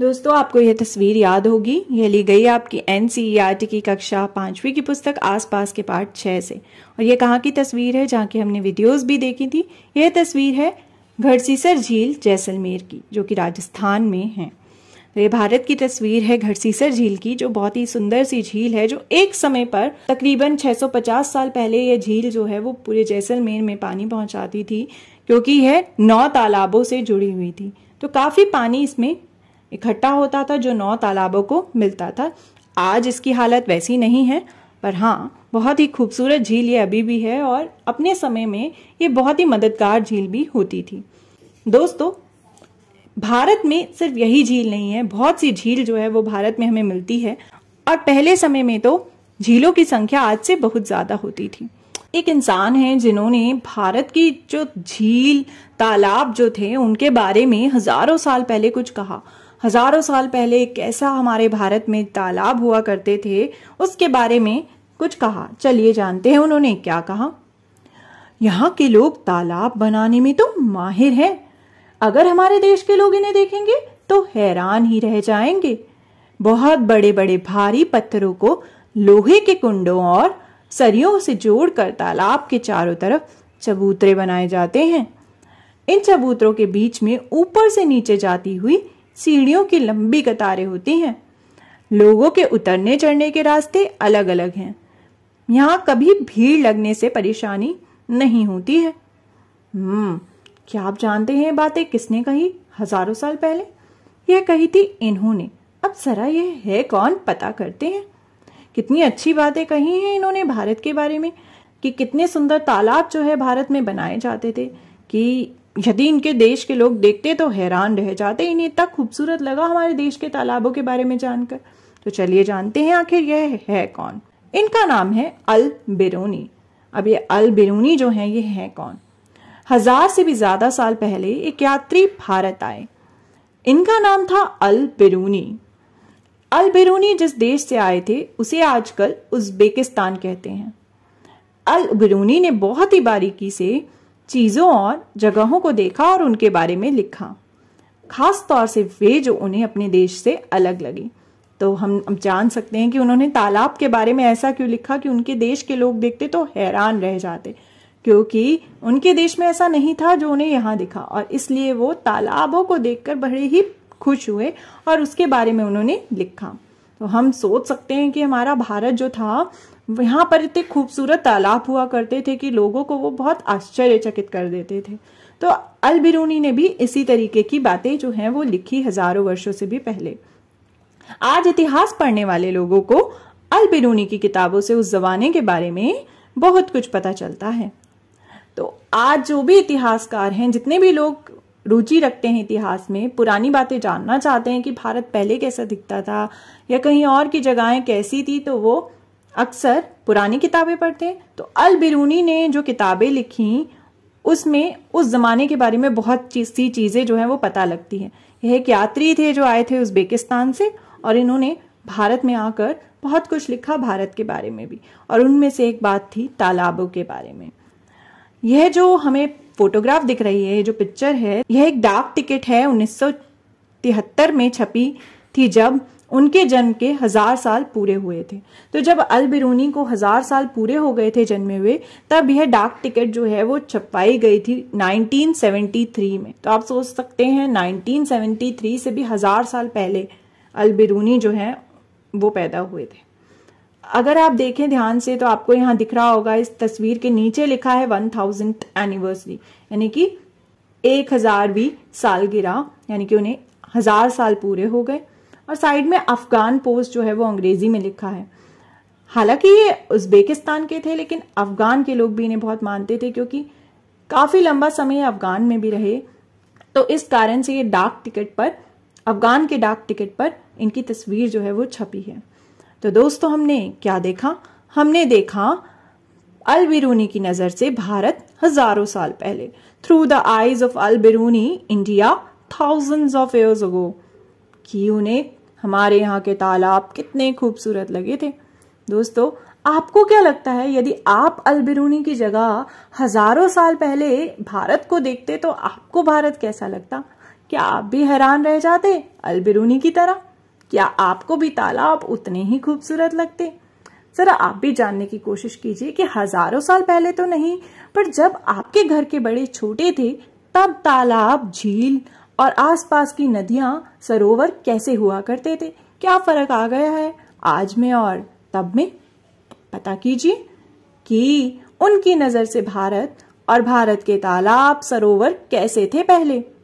दोस्तों आपको यह तस्वीर याद होगी यह ली गई आपकी एन e की कक्षा पांचवी की पुस्तक आसपास के पार्ट छह से और यह कहाँ की तस्वीर है जहाँ की हमने वीडियोस भी देखी थी यह तस्वीर है घरसीसर झील जैसलमेर की जो कि राजस्थान में है तो ये भारत की तस्वीर है घरसीसर झील की जो बहुत ही सुंदर सी झील है जो एक समय पर तकरीबन 650 साल पहले ये झील जो है वो पूरे जैसलमेर में पानी पहुंचाती थी क्योंकि यह नौ तालाबों से जुड़ी हुई थी तो काफ़ी पानी इसमें इकट्ठा होता था जो नौ तालाबों को मिलता था आज इसकी हालत वैसी नहीं है पर हाँ बहुत ही खूबसूरत झील ये अभी भी है और अपने समय में ये बहुत ही मददगार झील भी होती थी दोस्तों भारत में सिर्फ यही झील नहीं है बहुत सी झील जो है वो भारत में हमें मिलती है और पहले समय में तो झीलों की संख्या आज से बहुत ज़्यादा होती थी एक इंसान है जिन्होंने भारत की जो झील तालाब जो थे उनके बारे में हजारों साल पहले कुछ कहा हजारों साल पहले कैसा हमारे भारत में तालाब हुआ करते थे उसके बारे में कुछ कहा चलिए जानते हैं उन्होंने क्या कहा यहाँ के लोग तालाब बनाने में तो माहिर हैं अगर हमारे देश के लोग इन्हें देखेंगे तो हैरान ही रह जाएंगे बहुत बड़े बड़े भारी पत्थरों को लोहे के कुंडों और सरियों से जोड़कर तालाब के चारों तरफ चबूतरे बनाए जाते हैं इन चबूतरों के बीच में ऊपर से नीचे जाती हुई सीढ़ियों की लंबी कतारें होती हैं लोगों के उतरने चढ़ने के रास्ते अलग अलग हैं यहाँ कभी भीड़ लगने से परेशानी नहीं होती है हम्म क्या आप जानते हैं बातें किसने कही हजारों साल पहले यह कही थी इन्होंने अब जरा यह है कौन पता करते हैं कितनी अच्छी बातें कही हैं इन्होंने भारत के बारे में कि कितने सुंदर तालाब जो है भारत में बनाए जाते थे कि यदि इनके देश के लोग देखते तो हैरान रह जाते इन्हें इतना खूबसूरत लगा हमारे देश के तालाबों के बारे में जानकर तो चलिए जानते हैं आखिर यह है कौन इनका नाम है अल बिरूनी अब ये अल बिरूनी जो है ये है कौन हजार से भी ज्यादा साल पहले एक यात्री भारत आए इनका नाम था अल बिरूनी अल बिरूनी जिस देश से आए थे उसे आजकल उज्बेकिस्तान कहते हैं अल बिरूनी ने बहुत ही बारीकी से चीज़ों और जगहों को देखा और उनके बारे में लिखा खास तौर से वे जो उन्हें अपने देश से अलग लगी तो हम जान सकते हैं कि उन्होंने तालाब के बारे में ऐसा क्यों लिखा कि उनके देश के लोग देखते तो हैरान रह जाते क्योंकि उनके देश में ऐसा नहीं था जो उन्हें यहाँ दिखा और इसलिए वो तालाबों को देखकर बड़े ही खुश हुए और उसके बारे में उन्होंने लिखा तो हम सोच सकते हैं कि हमारा भारत जो था यहाँ पर इतने खूबसूरत तालाब हुआ करते थे कि लोगों को वो बहुत आश्चर्यचकित कर देते थे तो अल बिरूनी ने भी इसी तरीके की बातें जो हैं वो लिखी हजारों वर्षों से भी पहले आज इतिहास पढ़ने वाले लोगों को अल बिरूनी की किताबों से उस जमाने के बारे में बहुत कुछ पता चलता है तो आज जो भी इतिहासकार हैं जितने भी लोग रुचि रखते हैं इतिहास में पुरानी बातें जानना चाहते हैं कि भारत पहले कैसा दिखता था या कहीं और की जगहें कैसी थी तो वो अक्सर पुरानी किताबें पढ़ते हैं तो अल बिरूनी ने जो किताबें लिखी उसमें उस ज़माने के बारे में बहुत सी चीज़ें जो हैं वो पता लगती हैं यह एक यात्री थे जो आए थे उज्बेकिस्तान से और इन्होंने भारत में आकर बहुत कुछ लिखा भारत के बारे में भी और उनमें से एक बात थी तालाबों के बारे में यह जो हमें फोटोग्राफ दिख रही है जो पिक्चर है यह एक डाक टिकट है उन्नीस में छपी थी जब उनके जन्म के हजार साल पूरे हुए थे तो जब अल बिरूनी को हजार साल पूरे हो गए थे जन्मे हुए तब यह डाक टिकट जो है वो छपाई गई थी 1973 में तो आप सोच सकते हैं 1973 से भी हजार साल पहले अल बिरूनी जो है वो पैदा हुए थे अगर आप देखें ध्यान से तो आपको यहां दिख रहा होगा इस तस्वीर के नीचे लिखा है वन थाउजेंड एनिवर्सरी यानी कि एक हजार साल गिरा यानी कि उन्हें हजार साल पूरे हो गए और साइड में अफगान पोस्ट जो है वो अंग्रेजी में लिखा है हालांकि ये उज्बेकिस्तान के थे लेकिन अफगान के लोग भी इन्हें बहुत मानते थे क्योंकि काफी लंबा समय अफगान में भी रहे तो इस कारण से ये डाक टिकट पर अफगान के डाक टिकट पर इनकी तस्वीर जो है वो छपी है तो दोस्तों हमने क्या देखा हमने देखा अल बिरूनी की नज़र से भारत हजारों साल पहले through the eyes of Al Biruni India thousands of years ago कि उन्हें हमारे यहाँ के तालाब कितने खूबसूरत लगे थे दोस्तों आपको क्या लगता है यदि आप अल बिरूनी की जगह हजारों साल पहले भारत को देखते तो आपको भारत कैसा लगता क्या आप भी हैरान रह जाते अल बिरूनी की तरह क्या आपको भी तालाब उतने ही खूबसूरत लगते जरा आप भी जानने की कोशिश कीजिए कि हजारों साल पहले तो नहीं पर जब आपके घर के बड़े छोटे थे तब तालाब झील और आसपास की नदियां सरोवर कैसे हुआ करते थे क्या फर्क आ गया है आज में और तब में पता कीजिए कि उनकी नजर से भारत और भारत के तालाब सरोवर कैसे थे पहले